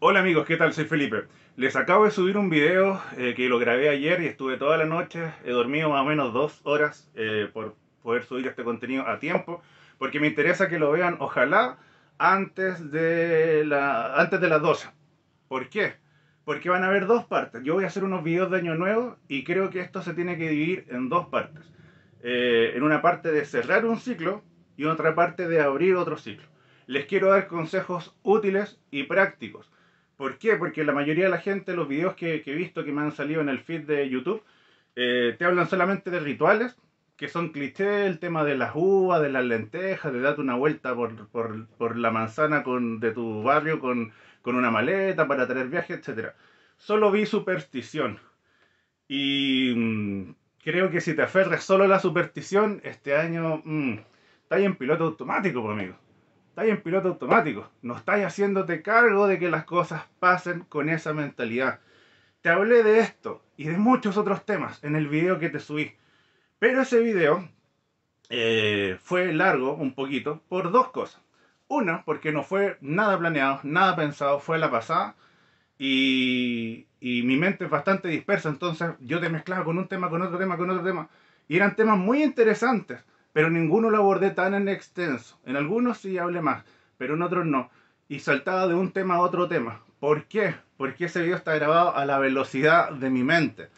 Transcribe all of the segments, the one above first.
Hola amigos, ¿qué tal? Soy Felipe. Les acabo de subir un video eh, que lo grabé ayer y estuve toda la noche. He dormido más o menos dos horas eh, por poder subir este contenido a tiempo, porque me interesa que lo vean, ojalá, antes de, la, antes de las 12. ¿Por qué? Porque van a haber dos partes. Yo voy a hacer unos videos de Año Nuevo y creo que esto se tiene que dividir en dos partes. Eh, en una parte de cerrar un ciclo y otra parte de abrir otro ciclo. Les quiero dar consejos útiles y prácticos ¿Por qué? Porque la mayoría de la gente, los videos que, he visto que me han salido en el feed de YouTube, eh, te hablan solamente de rituales, que son clichés, el tema de las uvas, de las lentejas, de darte una vuelta por, la manzana con, de tu barrio con, una maleta para traer viaje, etc. Solo vi superstición. Y mm, creo que si te aferras solo a la superstición, este año mm, está estás en piloto automático, por pues, amigo estáis en piloto automático, no estás haciéndote cargo de que las cosas pasen con esa mentalidad. Te hablé de esto y de muchos otros temas en el video que te subí, pero ese video eh, fue largo un poquito por dos cosas. Una, porque no fue nada planeado, nada pensado, fue la pasada. Y, y, mi mente es bastante dispersa, entonces yo te mezclaba con un tema, con otro tema, con otro tema, y eran temas muy interesantes, pero ninguno lo abordé tan en extenso. En algunos sí hablé más, pero en otros no. Y saltaba de un tema a otro tema. ¿Por qué? Porque ese video está grabado a la velocidad de mi mente.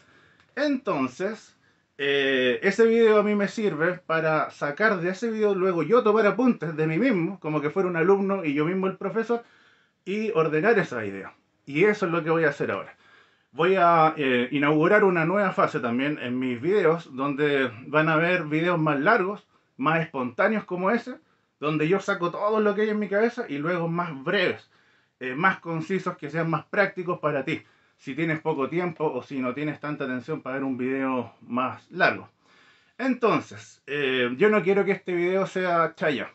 Entonces, eh, ese video a mí me sirve para sacar de ese video luego yo tomar apuntes de mí mismo, como que fuera un alumno y yo mismo el profesor, y ordenar esa idea. Y eso es lo que voy a hacer ahora. Voy a eh, inaugurar una nueva fase también en mis videos, donde van a ver videos más largos, más espontáneos como ese, donde yo saco todo lo que hay en mi cabeza y luego más breves, eh, más concisos, que sean más prácticos para ti, si tienes poco tiempo o si no tienes tanta atención para ver un video más largo. Entonces, eh, yo no quiero que este video sea chaya,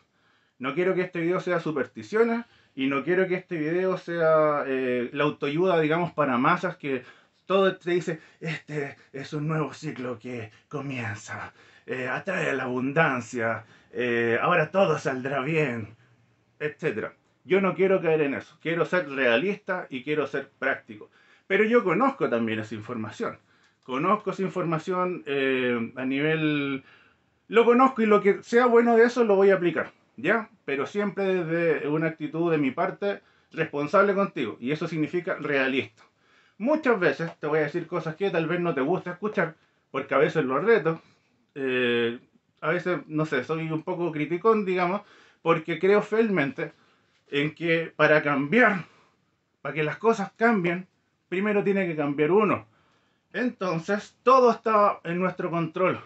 no quiero que este video sea supersticiones, y no quiero que este video sea eh, la autoayuda, digamos, para masas que todo te dice, este es un nuevo ciclo que comienza, eh, atrae la abundancia, eh, ahora todo saldrá bien, etc. Yo no quiero caer en eso, quiero ser realista y quiero ser práctico. Pero yo conozco también esa información, conozco esa información eh, a nivel... Lo conozco y lo que sea bueno de eso lo voy a aplicar. ¿ya? Pero siempre desde una actitud de mi parte responsable contigo, y eso significa realista. Muchas veces te voy a decir cosas que tal vez no te gusta escuchar, porque a veces lo reto, eh, a veces, no sé, soy un poco criticón, digamos, porque creo fielmente en que para cambiar, para que las cosas cambien, primero tiene que cambiar uno. Entonces, todo está en nuestro control.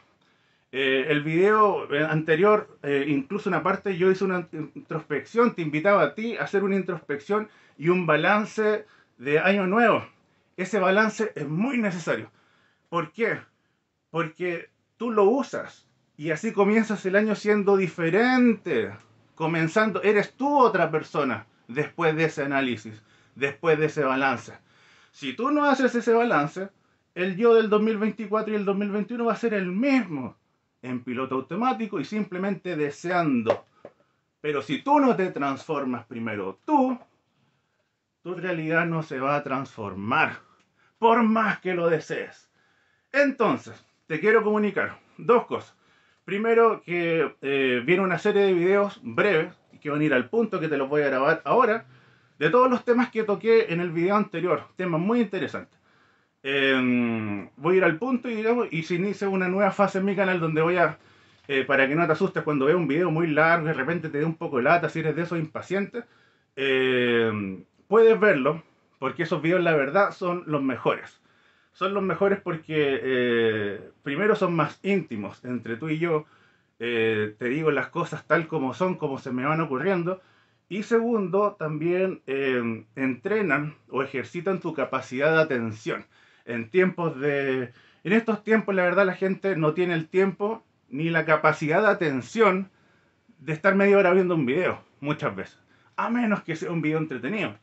Eh, el video eh, anterior, eh, incluso una parte, yo hice una introspección, te invitaba a ti a hacer una introspección y un balance de año nuevo. Ese balance es muy necesario. ¿Por qué? Porque tú lo usas y así comienzas el año siendo diferente. Comenzando, eres tú otra persona después de ese análisis, después de ese balance. Si tú no haces ese balance, el yo del 2024 y el 2021 va a ser el mismo en piloto automático y simplemente deseando. Pero si tú no te transformas primero tú, tu realidad no se va a transformar, por más que lo desees. Entonces, te quiero comunicar dos cosas. Primero, que eh, viene una serie de videos breves que van a ir al punto que te los voy a grabar ahora, de todos los temas que toqué en el video anterior, temas muy interesantes. Em, voy a ir al punto y, digamos, y se inicia una nueva fase en mi canal donde voy a, eh, para que no te asustes cuando veas un video muy largo y de repente te dé un poco de lata, si eres de esos impacientes, em, puedes verlo, porque esos videos la verdad son los mejores. Son los mejores porque eh, primero son más íntimos entre tú y yo, eh, te digo las cosas tal como son, como se me van ocurriendo, y segundo, también em, entrenan o ejercitan tu capacidad de atención en tiempos de... En estos tiempos, la verdad, la gente no tiene el tiempo ni la capacidad de atención de estar media hora viendo un video, muchas veces. A menos que sea un video entretenido.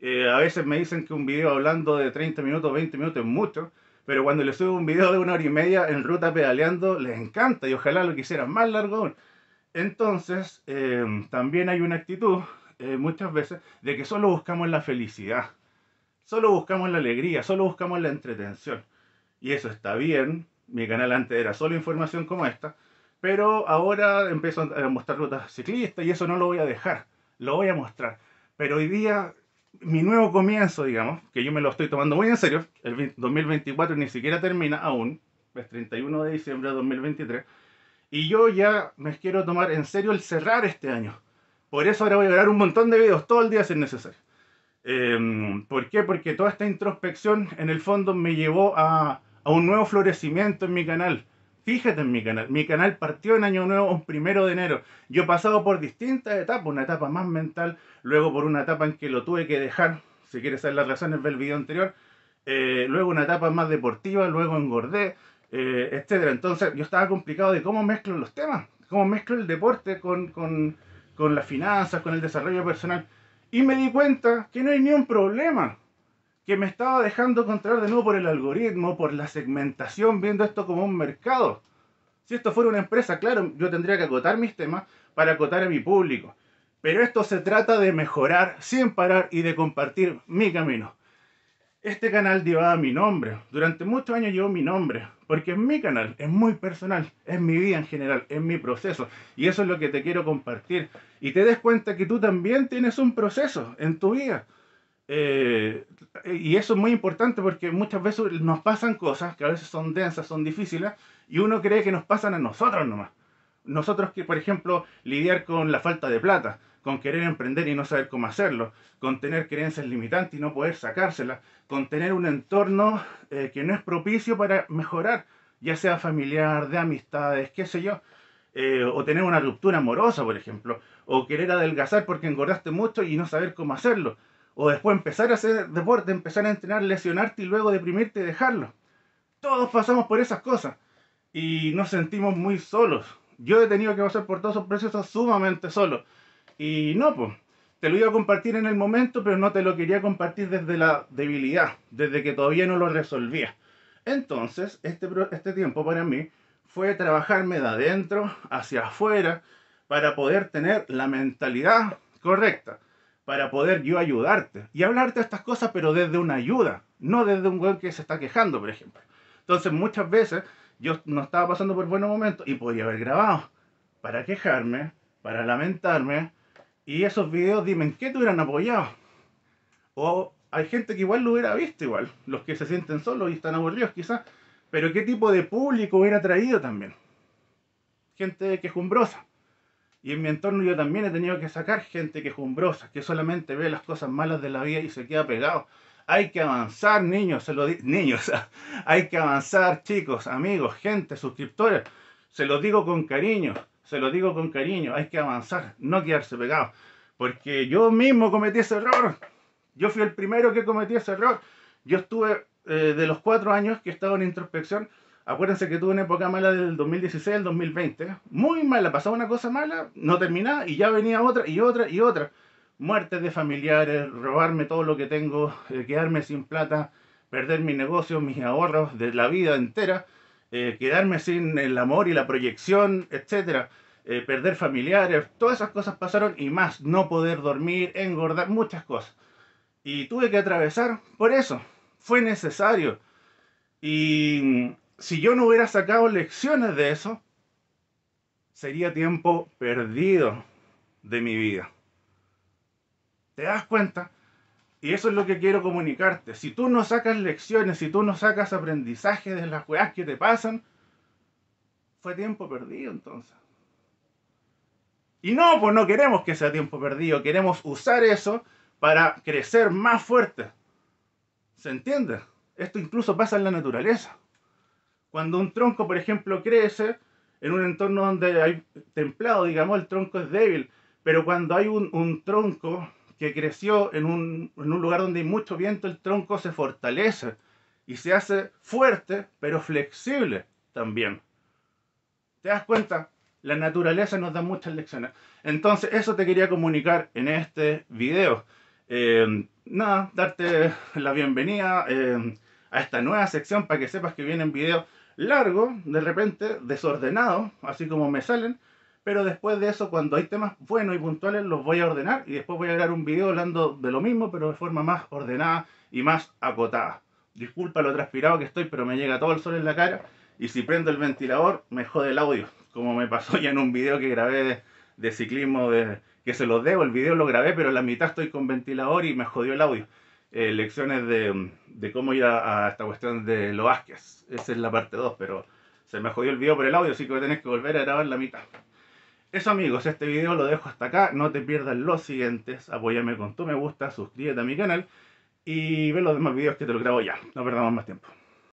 Eh, a veces me dicen que un video hablando de 30 minutos, 20 minutos es mucho, pero cuando les subo un video de una hora y media en ruta pedaleando, les encanta y ojalá lo quisieran más largo Entonces, eh, también hay una actitud eh, muchas veces de que solo buscamos la felicidad. Solo buscamos la alegría, solo buscamos la entretención. Y eso está bien. Mi canal antes era solo información como esta. Pero ahora empiezo a mostrar rutas ciclistas y eso no lo voy a dejar. Lo voy a mostrar. Pero hoy día, mi nuevo comienzo, digamos, que yo me lo estoy tomando muy en serio. El 2024 ni siquiera termina aún. Es 31 de diciembre de 2023. Y yo ya me quiero tomar en serio el cerrar este año. Por eso ahora voy a grabar un montón de videos todo el día si es necesario. Em, ¿Por qué? Porque toda esta introspección en el fondo me llevó a, un nuevo florecimiento en mi canal. Fíjate en mi canal. Mi canal partió en Año Nuevo, un primero de enero. Yo he pasado por distintas etapas, una etapa más mental, luego por una etapa en que lo tuve que dejar. Si quieres saber las razones, ve el video anterior. Eh, luego una etapa más deportiva, luego engordé, eh, etc. Entonces yo estaba complicado de cómo mezclo los temas, cómo mezclo el deporte con, con, con las finanzas, con el desarrollo personal. Y me di cuenta que no hay ni un problema, que me estaba dejando controlar de nuevo por el algoritmo, por la segmentación, viendo esto como un mercado. Si esto fuera una empresa, claro, yo tendría que acotar mis temas para acotar a mi público. Pero esto se trata de mejorar sin parar y de compartir mi camino. Este canal llevaba mi nombre. Durante muchos años llevó mi nombre. Porque es mi canal, es muy personal, es mi vida en general, es mi proceso. Y eso es lo que te quiero compartir. Y te des cuenta que tú también tienes un proceso en tu vida. Eh, y eso es muy importante porque muchas veces nos pasan cosas que a veces son densas, son difíciles, y uno cree que nos pasan a nosotros nomás nosotros que, por ejemplo, lidiar con la falta de plata, con querer emprender y no saber cómo hacerlo, con tener creencias limitantes y no poder sacárselas, con tener un entorno eh, que no es propicio para mejorar, ya sea familiar, de amistades, qué sé yo, eh, o tener una ruptura amorosa, por ejemplo, o querer adelgazar porque engordaste mucho y no saber cómo hacerlo, o después empezar a hacer deporte, empezar a entrenar, lesionarte y luego deprimirte y dejarlo. Todos pasamos por esas cosas y nos sentimos muy solos, yo he tenido que pasar por todos esos procesos sumamente solo. Y no, pues, te lo iba a compartir en el momento, pero no te lo quería compartir desde la debilidad, desde que todavía no lo resolvía. Entonces, este, este tiempo para mí fue trabajarme de adentro hacia afuera para poder tener la mentalidad correcta, para poder yo ayudarte y hablarte estas cosas, pero desde una ayuda, no desde un web que se está quejando, por ejemplo. Entonces, muchas veces yo no estaba pasando por buenos momentos y podría haber grabado para quejarme, para lamentarme y esos videos dime en qué te hubieran apoyado. O hay gente que igual lo hubiera visto igual, los que se sienten solos y están aburridos quizás, pero qué tipo de público hubiera traído también. Gente quejumbrosa. Y en mi entorno yo también he tenido que sacar gente quejumbrosa, que solamente ve las cosas malas de la vida y se queda pegado hay que avanzar, niños, se lo digo, niños, hay que avanzar, chicos, amigos, gente, suscriptores. Se lo digo con cariño, se lo digo con cariño, hay que avanzar, no quedarse pegados. Porque yo mismo cometí ese error. Yo fui el primero que cometí ese error. Yo estuve eh, de los cuatro años que he estado en introspección. Acuérdense que tuve una época mala del 2016 al 2020. Muy mala, pasaba una cosa mala, no terminaba y ya venía otra y otra y otra muertes de familiares, robarme todo lo que tengo, eh, quedarme sin plata, perder mi negocio, mis ahorros de la vida entera, eh, quedarme sin el amor y la proyección, etcétera. Eh, perder familiares, todas esas cosas pasaron y más, no poder dormir, engordar, muchas cosas. Y tuve que atravesar por eso, fue necesario. Y si yo no hubiera sacado lecciones de eso, sería tiempo perdido de mi vida. ¿Te das cuenta? Y eso es lo que quiero comunicarte. Si tú no sacas lecciones, si tú no sacas aprendizaje de las cosas que te pasan, fue tiempo perdido entonces. Y no, pues no queremos que sea tiempo perdido, queremos usar eso para crecer más fuerte. ¿Se entiende? Esto incluso pasa en la naturaleza. Cuando un tronco, por ejemplo, crece en un entorno donde hay templado, digamos, el tronco es débil, pero cuando hay un, un tronco que creció en un, lugar donde hay mucho viento, el tronco se fortalece y se hace fuerte, pero flexible también. ¿Te das cuenta? La naturaleza nos da muchas lecciones. Entonces, eso te quería comunicar en este video. Eh, nada, darte la bienvenida eh, a esta nueva sección para que sepas que vienen videos largos, de repente, desordenados, así como me salen, pero después de eso, cuando hay temas buenos y puntuales, los voy a ordenar y después voy a grabar un video hablando de lo mismo, pero de forma más ordenada y más acotada. Disculpa lo transpirado que estoy, pero me llega todo el sol en la cara y si prendo el ventilador me jode el audio, como me pasó ya en un video que grabé de, ciclismo, de, que se los debo, el video lo grabé, pero la mitad estoy con ventilador y me jodió el audio. Eh, lecciones de, cómo ir a, esta cuestión de los Vázquez. Esa es la parte 2, pero se me jodió el video por el audio, así que voy a que volver a grabar la mitad. Eso amigos, este video lo dejo hasta acá, no te pierdas los siguientes, apóyame con tu me gusta, suscríbete a mi canal y ve los demás videos que te lo grabo ya, no perdamos más tiempo.